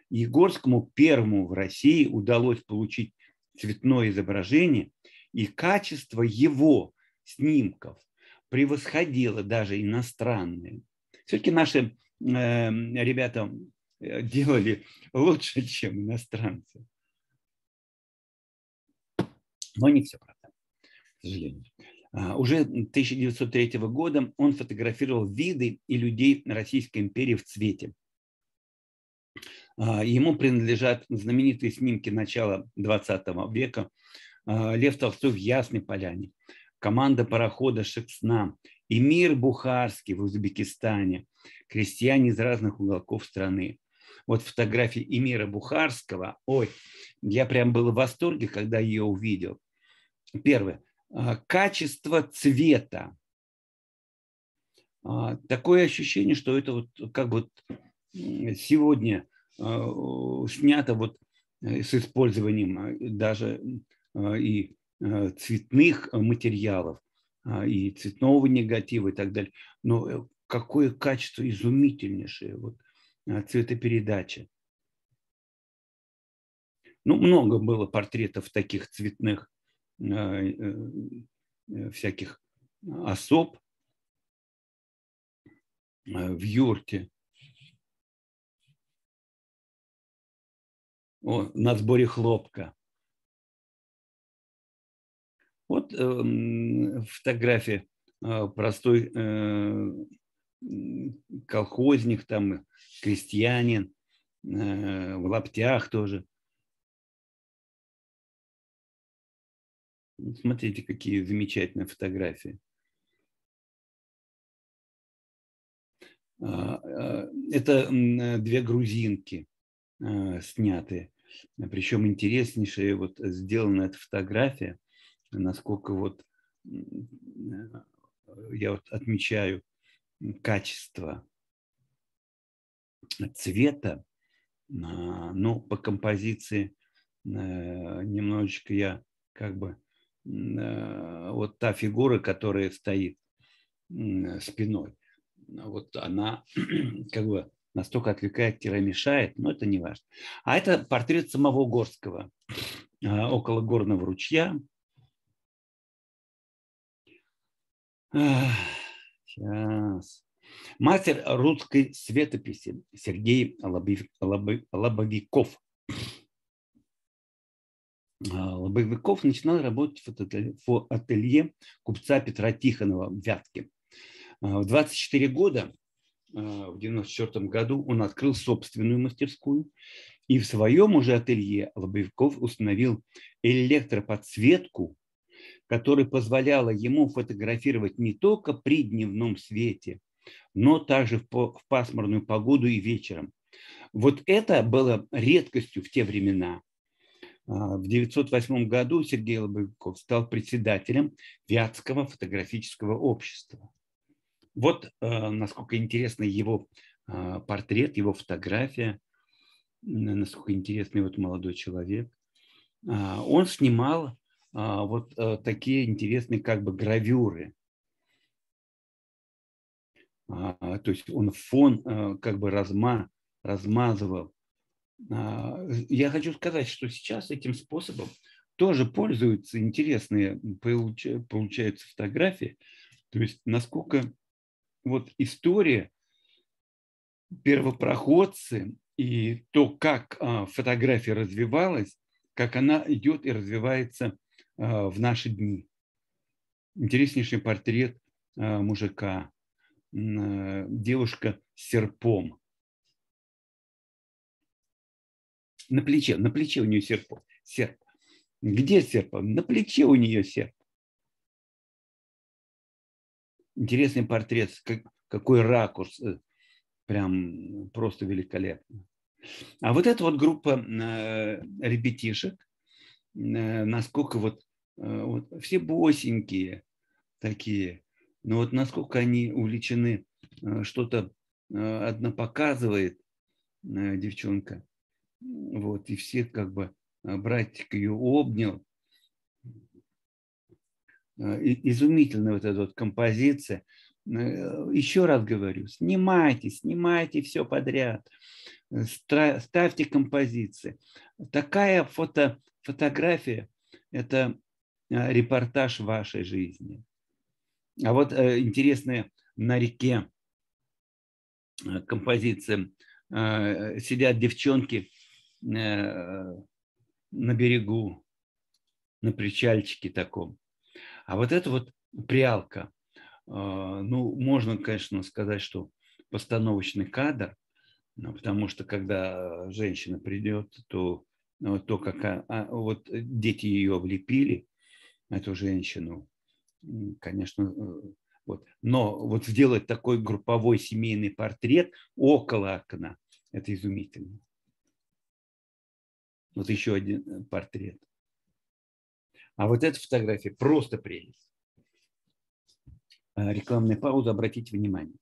[SPEAKER 2] Егорскому первому в России удалось получить цветное изображение, и качество его снимков превосходило даже иностранные. Все-таки наши эм, э, ребята делали лучше, чем иностранцы. Но не все правда к сожалению. Уже 1903 года он фотографировал виды и людей Российской империи в цвете. А, ему принадлежат знаменитые снимки начала 20 века а, Лев Толстой в Ясной Поляне, команда парохода Шексна, эмир Бухарский в Узбекистане, крестьяне из разных уголков страны. Вот фотографии эмира Бухарского, ой, я прям был в восторге, когда ее увидел. Первое, а, качество цвета. А, такое ощущение, что это вот как вот сегодня а, снято вот э, с использованием даже и цветных материалов, и цветного негатива и так далее. Но э, какое качество изумительнейшее вот, цветопередача. Ну, много было портретов таких цветных Э, э, всяких особ э, в юрте.
[SPEAKER 1] О, на сборе хлопка.
[SPEAKER 2] Вот эм, э, фотография простой э, колхозник, там крестьянин, в лаптях тоже.
[SPEAKER 1] Смотрите, какие замечательные фотографии.
[SPEAKER 2] А, а, это э, две грузинки а, снятые Причем интереснейшая вот сделана эта фотография, насколько вот я вот отмечаю качество цвета, но по композиции э, немножечко я как бы Э, вот та фигура, которая стоит э, спиной, а вот она *clears throat* как бы настолько отвлекает, мешает, но это не важно. А это портрет самого Горского а, около горного ручья. Сейчас. Мастер русской светописи Сергей Лобовиков. А, Боевиков начинал работать в ателье купца Петра Тихонова в Вятке. А, в 24 года, а, в 1994 году, он открыл собственную мастерскую и в своем уже ателье Лобовиков установил электроподсветку, которая позволяла ему фотографировать не только при дневном свете, но также в пасмурную погоду и вечером. Вот это было редкостью в те времена. А, в 1908 году Сергей Лобовиков стал председателем Вятского фотографического общества. Вот э, насколько интересно его а, портрет, его фотография, насколько интересный вот молодой человек. А, он снимал вот э, такие интересные как бы гравюры. То есть он фон э, как бы разма, размазывал а, я хочу сказать, что сейчас этим способом тоже пользуются интересные, получаются фотографии. То есть насколько вот история первопроходцы и то, как а, фотография развивалась, как она идет и развивается а, в наши дни. Интереснейший портрет мужика, девушка с серпом – на плече, на плече у нее серп. серп. Где серп? На плече у нее серп. Интересный портрет, как, какой ракурс, э, прям просто великолепно. А вот эта вот группа э, ребятишек, э, насколько вот, вот все босенькие такие, но вот насколько они увлечены, что-то одна показывает девчонка, вот, и всех как бы э, братик ее обнял. Э, изумительная вот эта вот композиция. Э, Еще раз говорю, снимайте, снимайте все подряд, ставьте композиции. Такая фото, фотография – это репортаж вашей жизни. А вот интересная на реке композиция. Сидят девчонки – Э, на берегу, на причальчике таком. А вот это вот прялка, э, ну, можно, конечно, сказать, что постановочный кадр, потому что когда женщина придет, то э, то, как вот дети ее облепили, эту женщину, конечно, вот. Но вот сделать такой групповой семейный портрет около окна, это изумительно. Вот еще один э, портрет. А вот эта фотография просто прелесть. А, рекламная пауза, обратите внимание.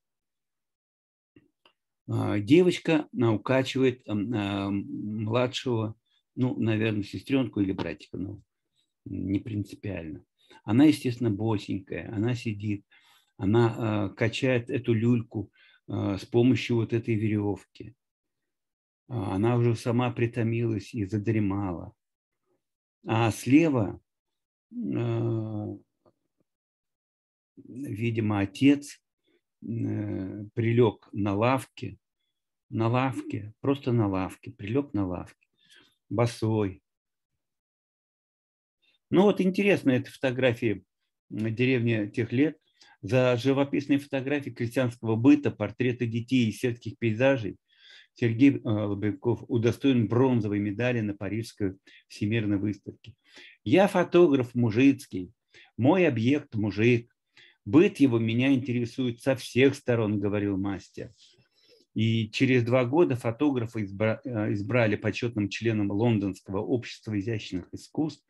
[SPEAKER 2] А, девочка а, укачивает младшего, ну, наверное, сестренку или братика, но не принципиально. Она, естественно, босенькая, она сидит, она качает эту люльку с помощью вот этой веревки – а, она уже сама притомилась и задремала. А слева, э, видимо, отец э, прилег на лавке, на лавке, просто на лавке, прилег на лавке, босой. Ну вот интересно, это фотографии деревни тех лет. За живописные фотографии крестьянского быта, портреты детей и сельских пейзажей – Сергей э, Лобенков удостоен бронзовой медали на Парижской всемирной выставке. Я фотограф мужицкий, мой объект – мужик. Быт его меня интересует со всех сторон, говорил мастер. И через два года фотографа э, избрали почетным членом Лондонского общества изящных искусств.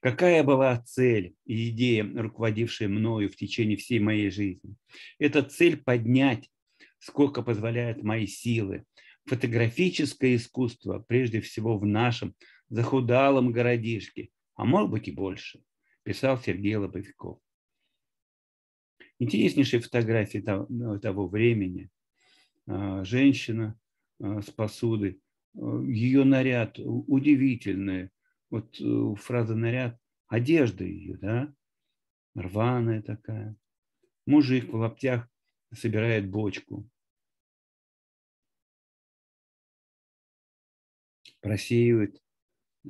[SPEAKER 2] Какая была цель и идея, руководившая мною в течение всей моей жизни? Это цель поднять, сколько позволяют мои силы, фотографическое искусство, прежде всего в нашем захудалом городишке, а может быть и больше, писал Сергей Лобовиков. Интереснейшие фотографии того ну, времени. А, женщина а, с посудой, а, ее наряд удивительный. Вот э, фраза наряд, одежда ее, да, рваная такая. Мужик в лаптях собирает бочку.
[SPEAKER 1] просеивает э,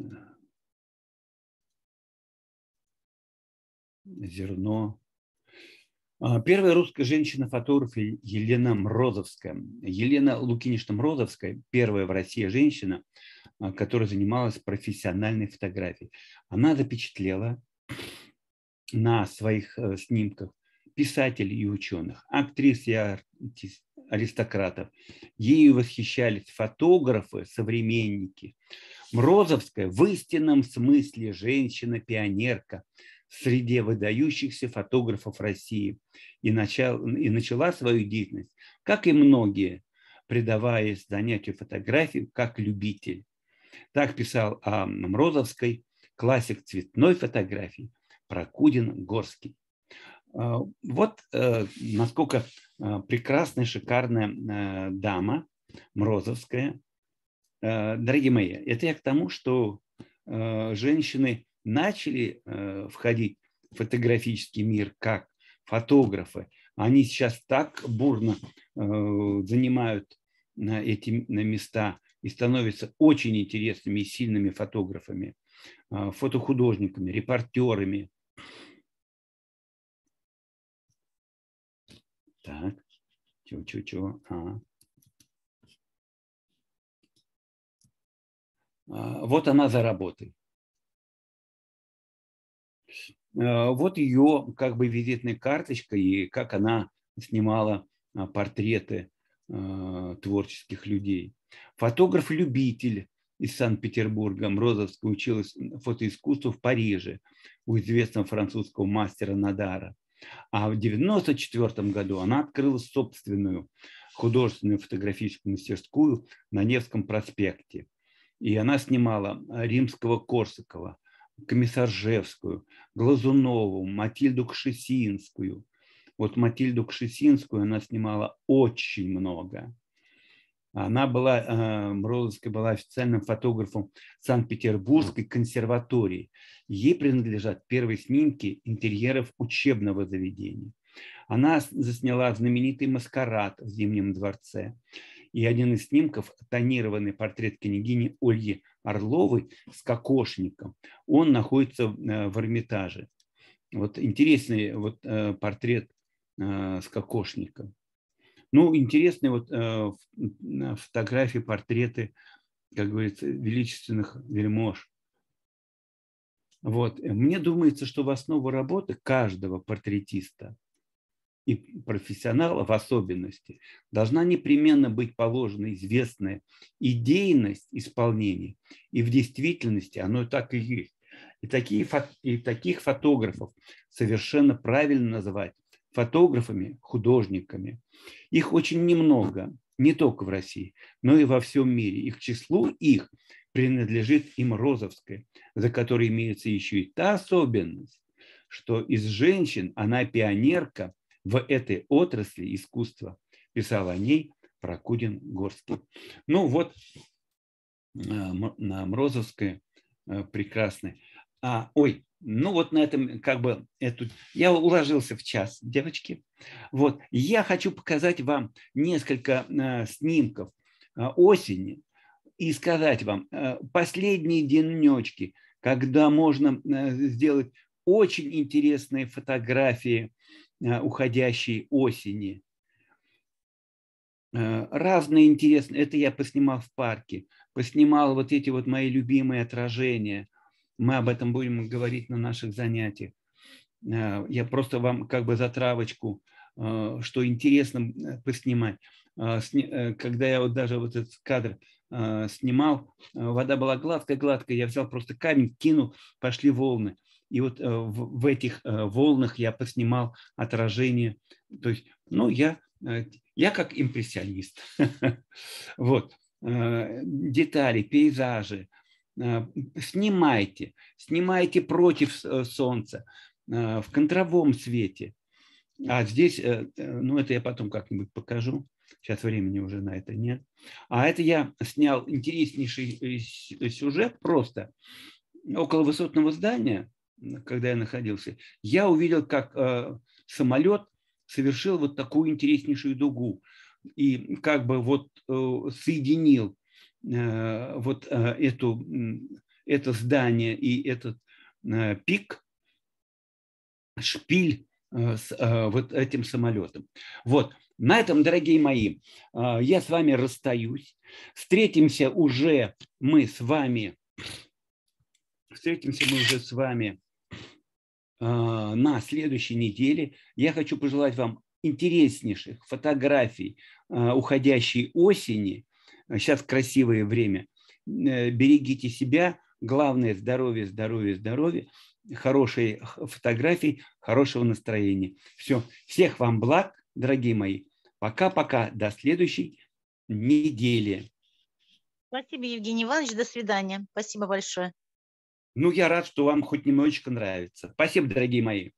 [SPEAKER 2] зерно. А, первая русская женщина-фотограф Елена Мрозовская. Елена Лукинична Мрозовская, первая в России женщина, а, которая занималась профессиональной фотографией. Она запечатлела на своих э, снимках писателей и ученых, актрис и артист, аристократов. Ею восхищались фотографы, современники. Мрозовская в истинном смысле женщина-пионерка среди выдающихся фотографов России и, начал, и начала свою деятельность, как и многие, предаваясь занятию фотографии как любитель. Так писал о Мрозовской классик цветной фотографии Прокудин Горский. А, вот э, насколько а, прекрасная, шикарная э, дама Мрозовская. Э, дорогие мои, это я к тому, что э, женщины начали входить в фотографический мир как фотографы. Они сейчас так бурно занимают эти места и становятся очень интересными и сильными фотографами, фотохудожниками, репортерами –
[SPEAKER 1] Так. Чего-чего-чего? А.
[SPEAKER 2] а. Вот она за работой. А, вот ее как бы визитная карточка и как она снимала а, портреты творческих людей. Фотограф-любитель из Санкт-Петербурга. Мрозовская училась фотоискусству в Париже у известного французского мастера Надара. А в 1994 году она открыла собственную художественную фотографическую мастерскую на Невском проспекте. И она снимала э, римского Корсакова, Комиссаржевскую, Глазунову, Матильду Кшесинскую. Вот Матильду Кшесинскую она снимала очень много. Она была, э, Морозовская была официальным фотографом Санкт-Петербургской консерватории. Ей принадлежат первые снимки интерьеров учебного заведения. Она засняла знаменитый маскарад в Зимнем дворце. И один из снимков – тонированный портрет княгини Ольги Орловой с кокошником. Он находится в э, Эрмитаже. Вот интересный вот э, портрет с кокошником. Ну, интересные вот э, фотографии, портреты, как говорится, величественных вельмож. Вот. Мне думается, что в основу работы каждого портретиста и профессионала в особенности должна непременно быть положена известная идейность исполнения. И в действительности оно так и есть. И, такие, и таких фотографов совершенно правильно называть фотографами, художниками. Их очень немного, не только в России, но и во всем мире. Их числу их принадлежит им Розовская, за которой имеется еще и та особенность, что из женщин она пионерка в этой отрасли искусства. Писал о ней Прокудин Горский. Ну вот, э, на Мрозовская э, прекрасная. А, ой, ну вот на этом как бы эту, я уложился в час, девочки. Вот я хочу показать вам несколько э, снимков э, осени и сказать вам э, последние денечки, когда можно э, сделать очень интересные фотографии уходящей осени. разные интересные. Это я поснимал в парке, поснимал вот эти вот мои любимые отражения мы об этом будем говорить на наших занятиях. Э, я просто вам как бы затравочку, э, что интересно э, поснимать. Когда я вот даже вот этот кадр снимал, вода была гладкая-гладкая, я взял просто камень, кинул, пошли волны. И вот в этих волнах я поснимал отражение. То есть, ну, я, я как импрессионист. *laughs* Вот. Детали, пейзажи, Э, снимайте, снимайте против э, солнца, э, в контровом свете. А здесь, ну это я потом как-нибудь покажу, сейчас времени уже на это нет. А это я снял интереснейший сюжет просто. Около высотного здания, когда я находился, я увидел, как самолет совершил вот такую интереснейшую дугу и как бы вот соединил Э, вот э, эту, это здание и этот э, пик, шпиль с вот этим самолетом. Вот, на этом, дорогие мои, я с вами расстаюсь. Встретимся уже мы с вами, встретимся мы уже с вами на следующей неделе. Я хочу пожелать вам интереснейших фотографий уходящей осени – Сейчас э, красивое время. Э, берегите себя. Главное – здоровье, здоровье, здоровье. Хорошие фотографии, хорошего настроения. Все. Всех вам благ, дорогие мои. Пока-пока. До следующей недели. Спасибо, Евгений Иванович. До свидания. Спасибо большое. Ну, я рад, что вам хоть немножечко нравится. Спасибо, дорогие мои.